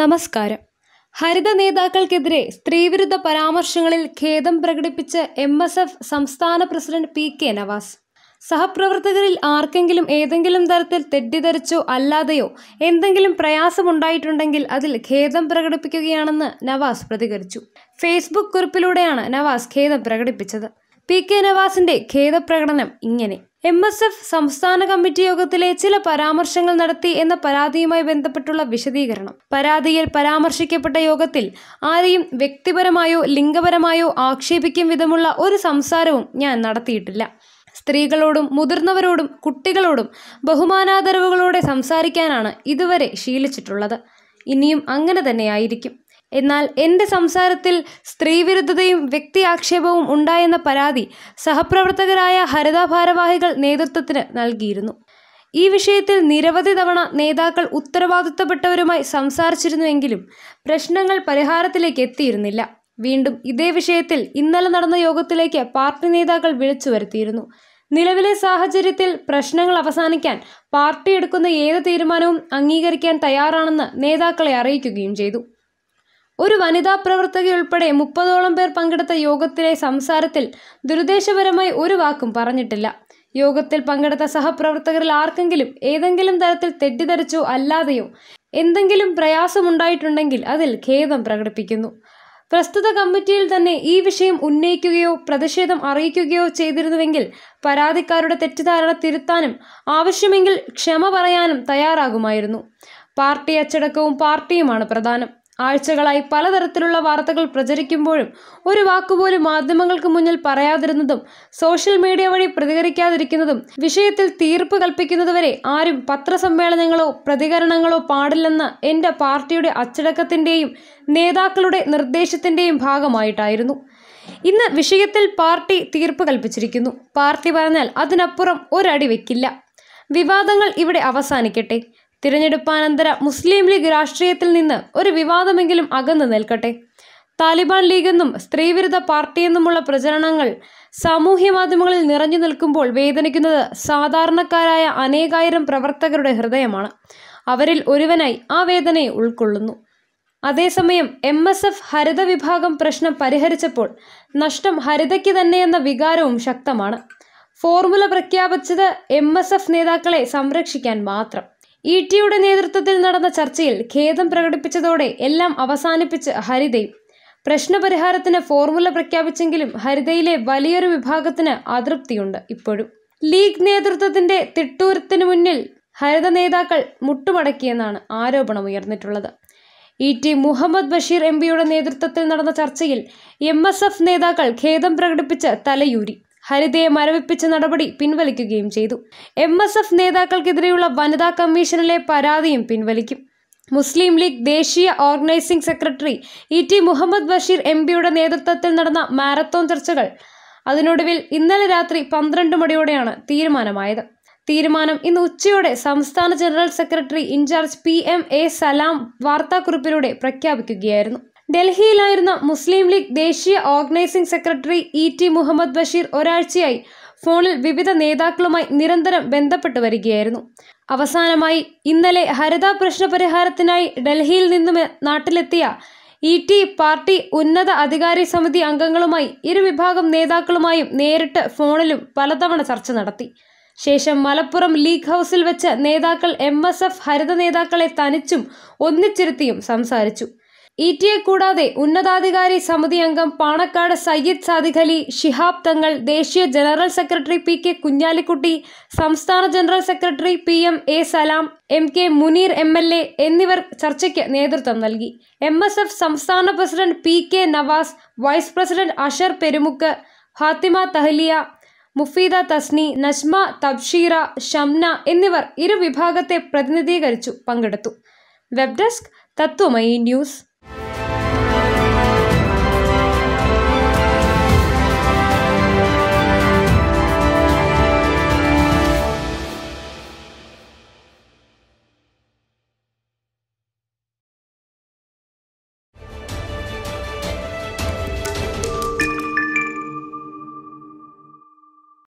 നമസ്കാരം ഹരിത നേതാക്കൾക്കെതിരെ സ്ത്രീവിരുദ്ധ പരാമർശങ്ങളിൽ ഖേദം പ്രകടിപ്പിച്ച് എം എസ് എഫ് സംസ്ഥാന പ്രസിഡന്റ് പി കെ നവാസ് സഹപ്രവർത്തകരിൽ ആർക്കെങ്കിലും ഏതെങ്കിലും തരത്തിൽ തെറ്റിദ്ധരിച്ചോ അല്ലാതെയോ എന്തെങ്കിലും പ്രയാസമുണ്ടായിട്ടുണ്ടെങ്കിൽ അതിൽ ഖേദം പ്രകടിപ്പിക്കുകയാണെന്ന് നവാസ് പ്രതികരിച്ചു ഫേസ്ബുക്ക് കുറിപ്പിലൂടെയാണ് നവാസ് ഖേദം പ്രകടിപ്പിച്ചത് പി കെ നവാസിന്റെ ഖേദപ്രകടനം ഇങ്ങനെ എം എസ് എഫ് സംസ്ഥാന കമ്മിറ്റി യോഗത്തിലെ ചില പരാമർശങ്ങൾ നടത്തി എന്ന പരാതിയുമായി ബന്ധപ്പെട്ടുള്ള വിശദീകരണം പരാതിയിൽ പരാമർശിക്കപ്പെട്ട യോഗത്തിൽ ആരെയും വ്യക്തിപരമായോ ലിംഗപരമായോ ആക്ഷേപിക്കും വിധമുള്ള ഒരു സംസാരവും ഞാൻ നടത്തിയിട്ടില്ല സ്ത്രീകളോടും മുതിർന്നവരോടും കുട്ടികളോടും ബഹുമാനാദരവുകളോടെ സംസാരിക്കാനാണ് ഇതുവരെ ശീലിച്ചിട്ടുള്ളത് ഇനിയും അങ്ങനെ തന്നെയായിരിക്കും എന്നാൽ എൻ്റെ സംസാരത്തിൽ സ്ത്രീവിരുദ്ധതയും വ്യക്തി ആക്ഷേപവും ഉണ്ടായെന്ന പരാതി സഹപ്രവർത്തകരായ ഹരിത ഭാരവാഹികൾ നേതൃത്വത്തിന് നൽകിയിരുന്നു ഈ വിഷയത്തിൽ നിരവധി തവണ നേതാക്കൾ ഉത്തരവാദിത്തപ്പെട്ടവരുമായി സംസാരിച്ചിരുന്നുവെങ്കിലും പ്രശ്നങ്ങൾ പരിഹാരത്തിലേക്ക് എത്തിയിരുന്നില്ല വീണ്ടും ഇതേ വിഷയത്തിൽ ഇന്നലെ നടന്ന യോഗത്തിലേക്ക് പാർട്ടി നേതാക്കൾ വിളിച്ചു വരുത്തിയിരുന്നു നിലവിലെ സാഹചര്യത്തിൽ പ്രശ്നങ്ങൾ അവസാനിക്കാൻ പാർട്ടി എടുക്കുന്ന ഏത് തീരുമാനവും അംഗീകരിക്കാൻ തയ്യാറാണെന്ന് നേതാക്കളെ അറിയിക്കുകയും ചെയ്തു ഒരു വനിതാ പ്രവർത്തകയുൾപ്പെടെ മുപ്പതോളം പേർ പങ്കെടുത്ത യോഗത്തിലെ സംസാരത്തിൽ ദുരുദ്ദേശപരമായി ഒരു വാക്കും പറഞ്ഞിട്ടില്ല യോഗത്തിൽ പങ്കെടുത്ത സഹപ്രവർത്തകരിൽ ആർക്കെങ്കിലും ഏതെങ്കിലും തരത്തിൽ തെറ്റിദ്ധരിച്ചോ അല്ലാതെയോ എന്തെങ്കിലും പ്രയാസമുണ്ടായിട്ടുണ്ടെങ്കിൽ അതിൽ ഖേദം പ്രകടിപ്പിക്കുന്നു പ്രസ്തുത കമ്മിറ്റിയിൽ തന്നെ ഈ വിഷയം ഉന്നയിക്കുകയോ പ്രതിഷേധം അറിയിക്കുകയോ ചെയ്തിരുന്നുവെങ്കിൽ പരാതിക്കാരുടെ തെറ്റിദ്ധാരണ തിരുത്താനും ആവശ്യമെങ്കിൽ ക്ഷമ പറയാനും തയ്യാറാകുമായിരുന്നു പാർട്ടി അച്ചടക്കവും പാർട്ടിയുമാണ് പ്രധാനം ആഴ്ചകളായി പലതരത്തിലുള്ള വാർത്തകൾ പ്രചരിക്കുമ്പോഴും ഒരു വാക്കുപോലും മാധ്യമങ്ങൾക്ക് മുന്നിൽ പറയാതിരുന്നതും സോഷ്യൽ മീഡിയ വഴി പ്രതികരിക്കാതിരിക്കുന്നതും വിഷയത്തിൽ തീർപ്പ് കൽപ്പിക്കുന്നതുവരെ ആരും പത്രസമ്മേളനങ്ങളോ പ്രതികരണങ്ങളോ പാടില്ലെന്ന എൻ്റെ പാർട്ടിയുടെ അച്ചടക്കത്തിൻ്റെയും നേതാക്കളുടെ നിർദ്ദേശത്തിൻ്റെയും ഭാഗമായിട്ടായിരുന്നു ഇന്ന് വിഷയത്തിൽ പാർട്ടി തീർപ്പ് കൽപ്പിച്ചിരിക്കുന്നു പാർട്ടി പറഞ്ഞാൽ അതിനപ്പുറം ഒരടി വെക്കില്ല വിവാദങ്ങൾ ഇവിടെ അവസാനിക്കട്ടെ തിരഞ്ഞെടുപ്പാനന്തര മുസ്ലിം ലീഗ് രാഷ്ട്രീയത്തിൽ നിന്ന് ഒരു വിവാദമെങ്കിലും അകന്നു നിൽക്കട്ടെ താലിബാൻ ലീഗെന്നും സ്ത്രീവിരുദ്ധ പാർട്ടിയെന്നുമുള്ള പ്രചരണങ്ങൾ സാമൂഹ്യ മാധ്യമങ്ങളിൽ നിറഞ്ഞു നിൽക്കുമ്പോൾ വേദനിക്കുന്നത് സാധാരണക്കാരായ അനേകായിരം പ്രവർത്തകരുടെ ഹൃദയമാണ് അവരിൽ ഒരുവനായി ആ വേദനയെ ഉൾക്കൊള്ളുന്നു അതേസമയം എം എസ് എഫ് ഹരിത വിഭാഗം പ്രശ്നം പരിഹരിച്ചപ്പോൾ നഷ്ടം ഹരിതയ്ക്ക് തന്നെയെന്ന വികാരവും ശക്തമാണ് ഫോർമുല പ്രഖ്യാപിച്ചത് എം എസ് എഫ് നേതാക്കളെ സംരക്ഷിക്കാൻ മാത്രം ഇ ടിയുടെ നേതൃത്വത്തിൽ നടന്ന ചർച്ചയിൽ ഖേദം പ്രകടിപ്പിച്ചതോടെ എല്ലാം അവസാനിപ്പിച്ച് ഹരിതയും പ്രശ്നപരിഹാരത്തിന് ഫോർമുല പ്രഖ്യാപിച്ചെങ്കിലും ഹരിതയിലെ വലിയൊരു വിഭാഗത്തിന് അതൃപ്തിയുണ്ട് ഇപ്പോഴും ലീഗ് നേതൃത്വത്തിന്റെ തിട്ടൂരത്തിനു മുന്നിൽ ഹരിത നേതാക്കൾ മുട്ടുമടക്കിയെന്നാണ് ആരോപണം ഉയർന്നിട്ടുള്ളത് E T Muhammad Basheer M പിയുടെ നേതൃത്വത്തിൽ നടന്ന ചർച്ചയിൽ എം നേതാക്കൾ ഖേദം പ്രകടിപ്പിച്ച് തലയൂരി ഹരിതയെ മരവിപ്പിച്ച നടപടി പിൻവലിക്കുകയും ചെയ്തു എം എസ് എഫ് നേതാക്കൾക്കെതിരെയുള്ള വനിതാ കമ്മീഷനിലെ പരാതിയും പിൻവലിക്കും മുസ്ലിം ലീഗ് ദേശീയ organising secretary E T Muhammad Basheer M പിയുടെ നേതൃത്വത്തിൽ നടന്ന മാരത്തോൺ ചർച്ചകൾ അതിനൊടുവിൽ ഇന്നലെ രാത്രി പന്ത്രണ്ട് മണിയോടെയാണ് തീരുമാനമായത് തീരുമാനം ഇന്ന് ഉച്ചയോടെ സംസ്ഥാന general secretary in charge P M A Salam വാർത്താക്കുറിപ്പിലൂടെ പ്രഖ്യാപിക്കുകയായിരുന്നു ഡൽഹിയിലായിരുന്ന മുസ്ലിം ലീഗ് ദേശീയ organising secretary E T Muhammad Basheer ഒരാഴ്ചയായി ഫോണിൽ വിവിധ നേതാക്കളുമായി നിരന്തരം ബന്ധപ്പെട്ടു വരികയായിരുന്നു അവസാനമായി ഇന്നലെ ഹരിത പ്രശ്നപരിഹാരത്തിനായി ഡൽഹിയിൽ നിന്നും നാട്ടിലെത്തിയ ഇ ടി പാർട്ടി ഉന്നത അധികാരി സമിതി അംഗങ്ങളുമായി ഇരുവിഭാഗം നേതാക്കളുമായും നേരിട്ട് ഫോണിലും പലതവണ ചർച്ച നടത്തി ശേഷം മലപ്പുറം ലീഗ് ഹൗസിൽ വെച്ച് നേതാക്കൾ എം എസ് എഫ് ഹരിത നേതാക്കളെ തനിച്ചും ഒന്നിച്ചിരുത്തിയും സംസാരിച്ചു ഇ എ കൂടാതെ ഉന്നതാധികാരി സമിതി അംഗം പാണക്കാട് സയ്യിദ് സാദിഖ് അലി ഷിഹാബ് തങ്ങൾ ദേശീയ general secretary P K Kunhalikutty സംസ്ഥാന general secretary P M A Salam M K Muneer M L A എന്നിവർ ചർച്ചയ്ക്ക് നേതൃത്വം നൽകി എം എസ് എഫ് സംസ്ഥാന president P K Navas vice president Ashar Perumukku Fathima Thahliya Mufeeda Thasni Najma Thabshira Shamna എന്നിവർ ഇരു വിഭാഗത്തെ പ്രതിനിധീകരിച്ചു പങ്കെടുത്തു വെബ് ഡെസ്ക് തത്വമയി ന്യൂസ്